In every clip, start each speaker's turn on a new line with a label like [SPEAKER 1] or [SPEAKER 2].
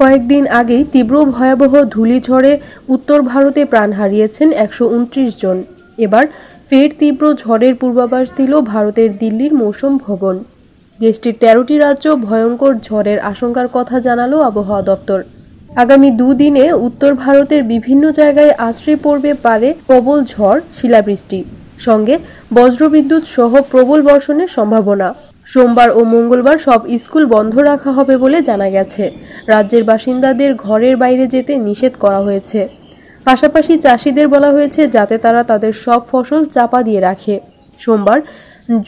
[SPEAKER 1] কয়েকদিন আগেই তীব্র ভয়াবহ ধুলিঝড়ে উত্তর ভারতে প্রাণ হারিয়েছেন একশো জন এবার ফের তীব্র ঝড়ের পূর্বাভাস দিল ভারতের দিল্লির মৌসুম ভবন দেশটির তেরোটি রাজ্য ভয়ঙ্কর ঝড়ের আশঙ্কার কথা জানালো আবহাওয়া দপ্তর আগামী দুদিনে উত্তর ভারতের বিভিন্ন জায়গায় আশ্রয় পড়বে পারে প্রবল ঝড় শিলাবৃষ্টি সঙ্গে বজ্রবিদ্যুৎ সহ প্রবল বর্ষণের সম্ভাবনা সোমবার ও মঙ্গলবার সব স্কুল বন্ধ রাখা হবে বলে জানা গেছে রাজ্যের বাসিন্দাদের ঘরের বাইরে যেতে নিষেধ করা হয়েছে পাশাপাশি চাষিদের বলা হয়েছে যাতে তারা তাদের সব ফসল চাপা দিয়ে রাখে সোমবার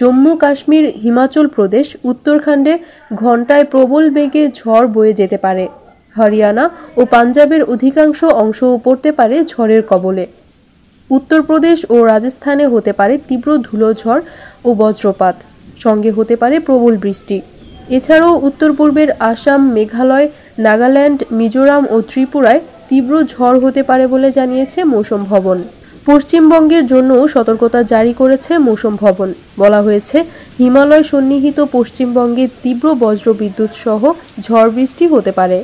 [SPEAKER 1] জম্মু কাশ্মীর হিমাচল প্রদেশ উত্তরখণ্ডে ঘণ্টায় প্রবল বেগে ঝড় বয়ে যেতে পারে হরিয়ানা ও পাঞ্জাবের অধিকাংশ অংশও পড়তে পারে ঝড়ের কবলে উত্তরপ্রদেশ ও রাজস্থানে হতে পারে তীব্র ধুলোঝড় ও বজ্রপাত সঙ্গে হতে পারে প্রবল বৃষ্টি এছাড়াও উত্তর পূর্বের আসাম মেঘালয় নাগাল্যান্ড মিজোরাম ও ত্রিপুরায় তীব্র ঝড় হতে পারে বলে জানিয়েছে মৌসুম ভবন পশ্চিমবঙ্গের জন্যও সতর্কতা জারি করেছে মৌসুম ভবন বলা হয়েছে হিমালয় সন্নিহিত পশ্চিমবঙ্গে তীব্র বজ্রবিদ্যুৎ সহ ঝড় বৃষ্টি হতে পারে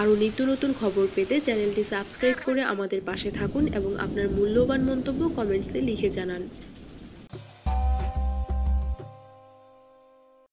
[SPEAKER 2] আরও নিত্য নতুন খবর পেতে চ্যানেলটি সাবস্ক্রাইব করে আমাদের পাশে থাকুন এবং আপনার মূল্যবান মন্তব্য কমেন্টসে লিখে জানান